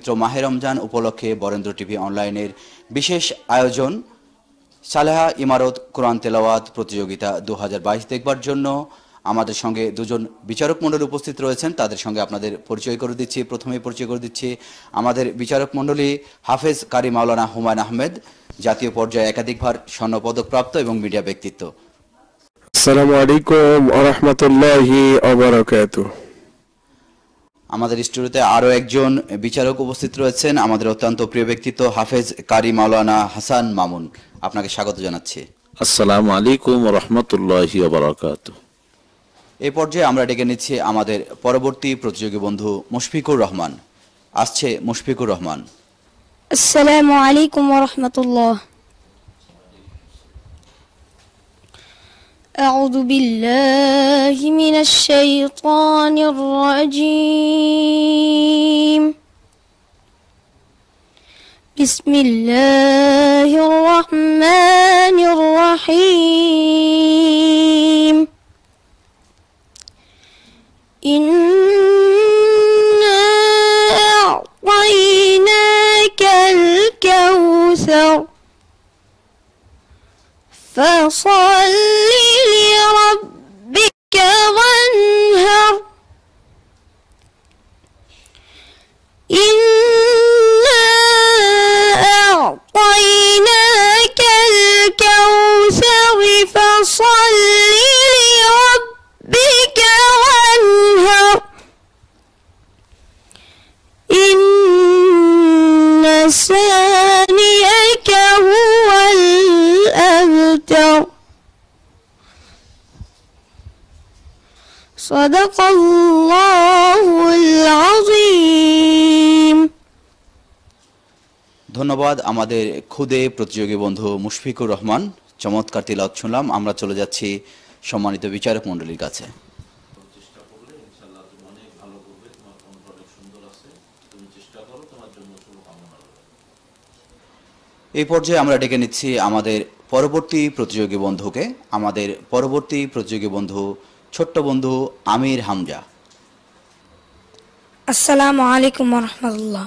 পবিত্র মাহে রমজান উপলক্ষে বরেন্দ্র টিভি অনলাইনের বিশেষ আয়োজন সালেহা ইমারত কোরআন তেলাওয়াত প্রতিযোগিতা দু দেখবার জন্য আমাদের সঙ্গে দুজন বিচারক মণ্ডলী উপস্থিত রয়েছেন তাদের সঙ্গে আপনাদের পরিচয় করে দিচ্ছি প্রথমে পরিচয় করে দিচ্ছি আমাদের বিচারক মণ্ডলী হাফেজ কারি মাওলানা হুমায়ুন আহমেদ জাতীয় পর্যায়ে একাধিকবার স্বর্ণ প্রাপ্ত এবং মিডিয়া ব্যক্তিত্ব আসসালামু আলাইকুম আহমতুল্লাহ আমাদের স্টুডিওতে আরও একজন বিচারক উপস্থিত রয়েছেন আমাদের অত্যন্ত প্রিয় ব্যক্তিত্ব হাফেজ কারি মাওলানা হাসান মামুন আপনাকে স্বাগত জানাচ্ছি আসসালাম আলাইকুম রহমতুল্লাহি এ পর্যায়ে আমরা ডেকে নিচ্ছি আমাদের পরবর্তী প্রতিযোগী বন্ধু মুশফিকুর রহমান আসছে মুশফিকুর রহমান আসসালামু আলাইকুম রহমতুল্লাহ أعوذ بالله من الشيطان الرجيم بسم الله الرحمن الرحيم إنا أعطيناك الكوثر فصار فصل لربك وانهر إن ثانيك هو الأبتر صدق الله العظيم ধন্যবাদ আমাদের খুদে প্রতিযোগী বন্ধু মুশফিকুর রহমান চমৎকার তিলাওয়াত শুনলাম আমরা চলে যাচ্ছি সম্মানিত বিচারক মন্ডলীর কাছে এই পর্যায়ে আমরা ডেকে নিচ্ছি আমাদের পরবর্তী প্রতিযোগী বন্ধুকে আমাদের পরবর্তী প্রতিযোগী বন্ধু ছোট্ট বন্ধু আমির হামজা আসসালামু আলাইকুম রহমতুল্লাহ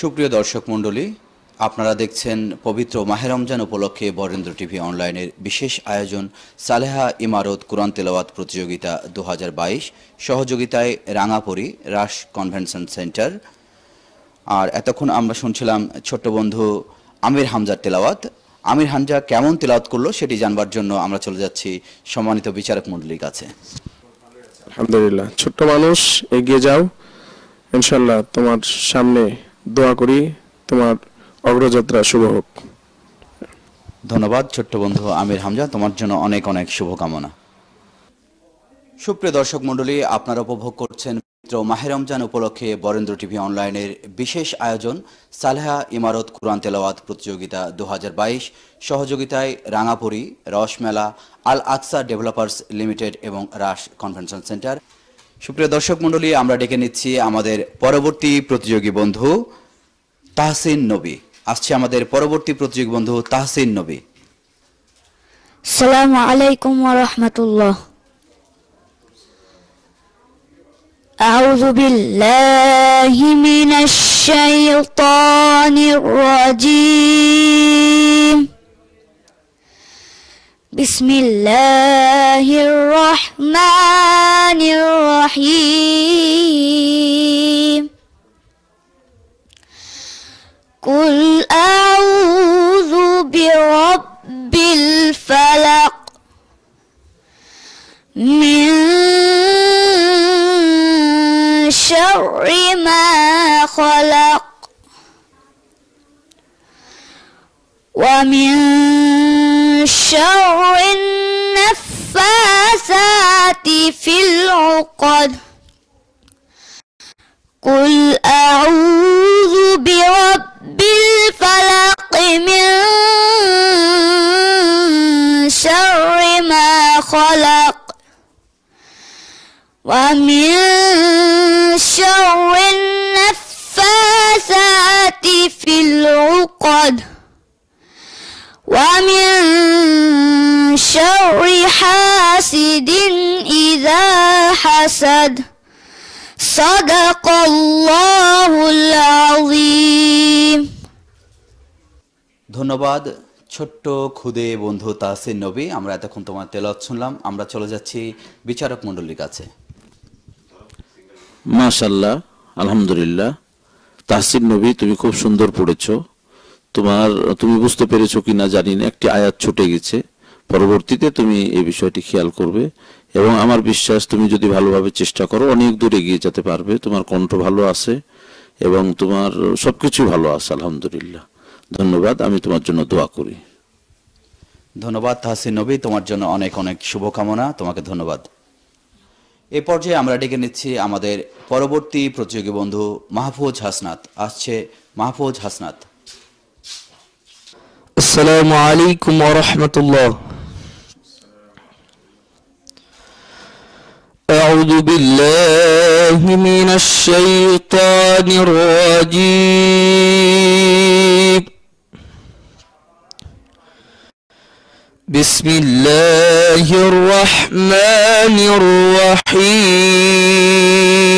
সুপ্রিয় দর্শক মণ্ডলী আপনারা দেখছেন পবিত্র মাহেরমজান রমজান উপলক্ষে বরেন্দ্র টিভি অনলাইনের বিশেষ আয়োজন সালেহা ইমারত কোরআন তেলাওয়াত প্রতিযোগিতা দু সহযোগিতায় রাঙাপুরি রাস কনভেনশন সেন্টার আর এতক্ষণ আমরা শুনছিলাম ছোট্ট বন্ধু আমির হামজার তেলাওয়াত আমির হামজা কেমন তেলাওয়াত করলো সেটি জানবার জন্য আমরা চলে যাচ্ছি সম্মানিত বিচারক মণ্ডলীর কাছে আলহামদুলিল্লাহ ছোট্ট মানুষ এগিয়ে যাও ইনশাল্লাহ তোমার সামনে দোয়া করি তোমার অগ্রযাত্রা শুভ হোক ধন্যবাদ ছোট্ট বন্ধু আমির হামজা তোমার জন্য অনেক অনেক শুভকামনা সুপ্রিয় দর্শক মণ্ডলী আপনারা উপভোগ করছেন মিত্র মাহের রমজান উপলক্ষে বরেন্দ্র টিভি অনলাইনের বিশেষ আয়োজন সালেহা ইমারত কুরআন তেলাওয়াত প্রতিযোগিতা দু সহযোগিতায় রাঙাপুরি রসমেলা আল আকসা ডেভেলপার্স লিমিটেড এবং রাস কনভেনশন সেন্টার সুপ্রিয় দর্শক মন্ডলী আমরা ডেকে নিচ্ছি আমাদের পরবর্তী প্রতিযোগী বন্ধু তাহসিন নবী আসছে আমাদের পরবর্তী প্রতিযোগী বন্ধু তাহসিন নবী সালাম আলাইকুম রহমতুল্লাহ أعوذ بالله من الشيطان الرجيم بسم الله الرحمن الرحيم قل أعوذ برب الفلق من شر ما خلق ومن شر النفاثات في العقد قل أعوذ برب الفلق من شر ما خلق ومن ومن شر حاسد إذا حسد صدق الله العظيم ধন্যবাদ ছোট্ট খুদে বন্ধু তাসির নবী আমরা এতক্ষণ তোমার তেলত শুনলাম আমরা চলে যাচ্ছি বিচারক মণ্ডলীর কাছে মাশাল্লাহ আলহামদুলিল্লাহ তাহসিন নবী তুমি খুব সুন্দর পড়েছো তোমার তুমি বুঝতে পেরেছো কিনা জানি না একটি আয়াত ছুটে গেছে পরবর্তীতে তুমি এই বিষয়টি খেয়াল করবে এবং আমার বিশ্বাস তুমি যদি ভালোভাবে চেষ্টা করো অনেক দূর এগিয়ে যেতে পারবে তোমার কণ্ঠ ভালো আছে এবং তোমার সবকিছু ভালো আছে আলহামদুলিল্লাহ ধন্যবাদ আমি তোমার জন্য দোয়া করি ধন্যবাদ তাহসিন নবী তোমার জন্য অনেক অনেক শুভকামনা তোমাকে ধন্যবাদ এ পর্যায়ে আমরা ডেকে নিচ্ছি আমাদের পরবর্তী প্রতিযোগী বন্ধু মাহফুজ হাসনাত আসছে মাহফুজ হাসনাত السلام عليكم ورحمة الله أعوذ بالله من الشيطان الرجيم بسم الله الرحمن الرحيم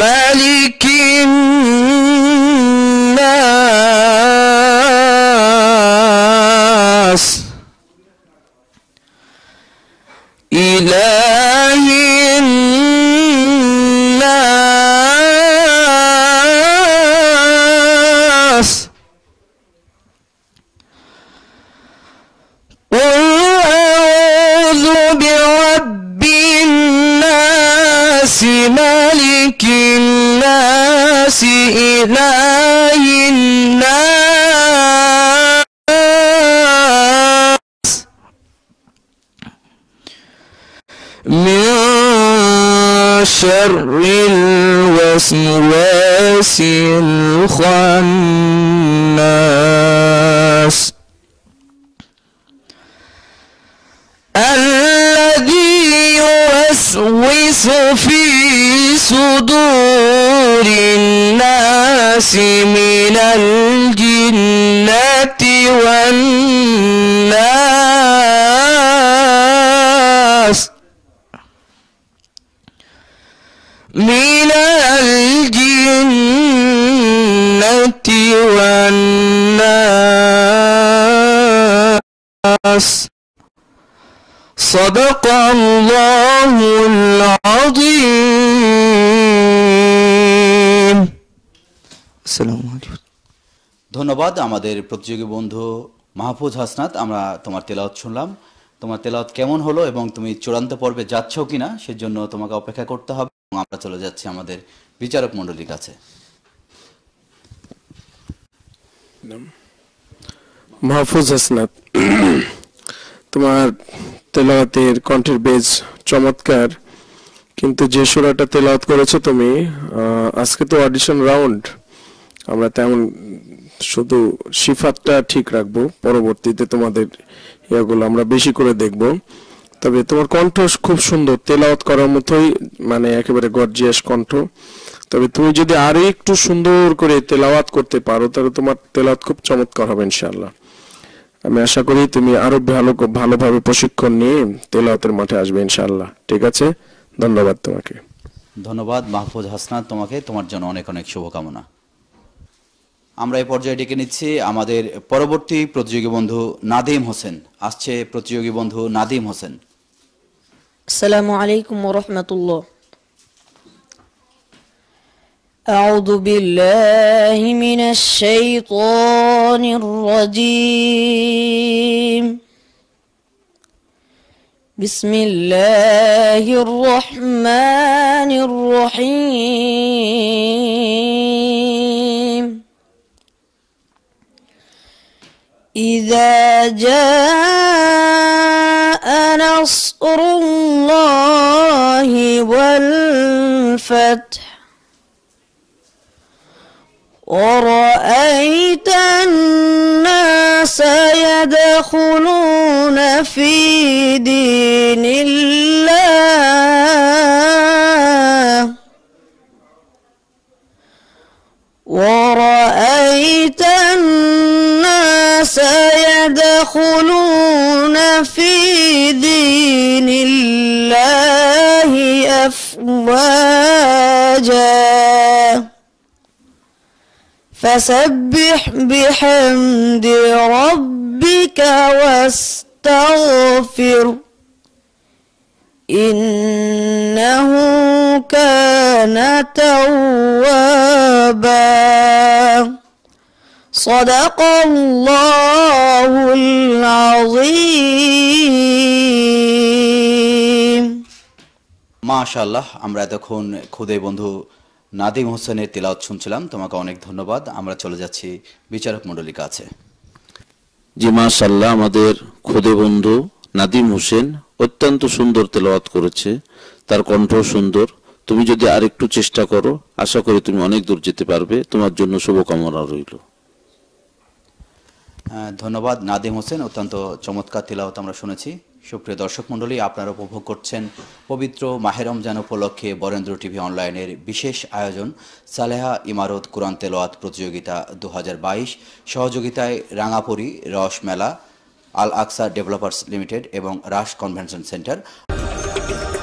ملك الناس إله وشر الوسواس الخناس الذي يوسوس في صدور الناس من الجنة والناس الناس صدق الله العظيم السلام عليكم ধন্যবাদ আমাদের প্রতিযোগী বন্ধু মাহফুজ হাসনাত আমরা তোমার তেলাওয়াত শুনলাম তোমার তেলাওয়াত কেমন হলো এবং তুমি চূড়ান্ত পর্বে যাচ্ছ কিনা সেজন্য তোমাকে অপেক্ষা করতে হবে এবং আমরা চলে যাচ্ছি আমাদের বিচারক মণ্ডলীর কাছে মাহফুজ হাসনাত তোমার তেলাওয়াতের কণ্ঠের বেজ চমৎকার কিন্তু যে সুরাটা তেলাওয়াত করেছো তুমি আজকে তো অডিশন রাউন্ড আমরা তেমন শুধু সিফাতটা ঠিক রাখবো পরবর্তীতে তোমাদের ইয়াগুলো আমরা বেশি করে দেখব তবে তোমার কণ্ঠ খুব সুন্দর তেলাওয়াত করার মতোই মানে একেবারে গর্জিয়াস কণ্ঠ তবে তুমি যদি আরো একটু সুন্দর করে তেলাওয়াত করতে পারো তাহলে তোমার তেলাওয়াত খুব চমৎকার হবে ইনশাআল্লাহ আমি আশা করি তুমি আরো ভালো ভালোভাবে প্রশিক্ষণ নিয়ে তেলাওতের মাঠে আসবে ইনশাআল্লাহ ঠিক আছে ধন্যবাদ তোমাকে ধন্যবাদ মাহফুজ হাসনাত তোমাকে তোমার জন্য অনেক অনেক শুভকামনা আমরা এই পর্যায়ে ডেকে নিচ্ছি আমাদের পরবর্তী প্রতিযোগী বন্ধু নাদিম হোসেন আসছে প্রতিযোগী বন্ধু নাদিম হোসেন আসসালামু আলাইকুম রহমতুল্লাহ أعوذ بالله من الشيطان الشيطان الرجيم بسم الله الرحمن الرحيم إذا جاء نصر الله والفتح ورأيت الناس يدخلون في دين الله فسبح بحمد ربك واستغفر إنه كان توابا صدق الله العظيم ما شاء الله أمرا এতক্ষণ খুদে بندو নাদিম হোসেনের তেলাওয়াত শুনছিলাম তোমাকে অনেক ধন্যবাদ আমরা চলে যাচ্ছি বিচারক মন্ডলীর কাছে জি মাশাল্লাহ আমাদের খুদে বন্ধু নাদিম হোসেন অত্যন্ত সুন্দর তেলাওয়াত করেছে তার কণ্ঠ সুন্দর তুমি যদি আরেকটু চেষ্টা করো আশা করি তুমি অনেক দূর যেতে পারবে তোমার জন্য শুভকামনা রইল ধন্যবাদ নাদিম হোসেন অত্যন্ত চমৎকার তেলাওয়াত আমরা শুনেছি সুপ্রিয় দর্শক মণ্ডলী আপনারা উপভোগ করছেন পবিত্র মাহের রমজান উপলক্ষে বরেন্দ্র টিভি অনলাইনের বিশেষ আয়োজন সালেহা ইমারত কোরআন তেলোয়াত প্রতিযোগিতা দু সহযোগিতায় রাঙাপুরি রস মেলা আল আকসা ডেভেলপার্স লিমিটেড এবং রাস কনভেনশন সেন্টার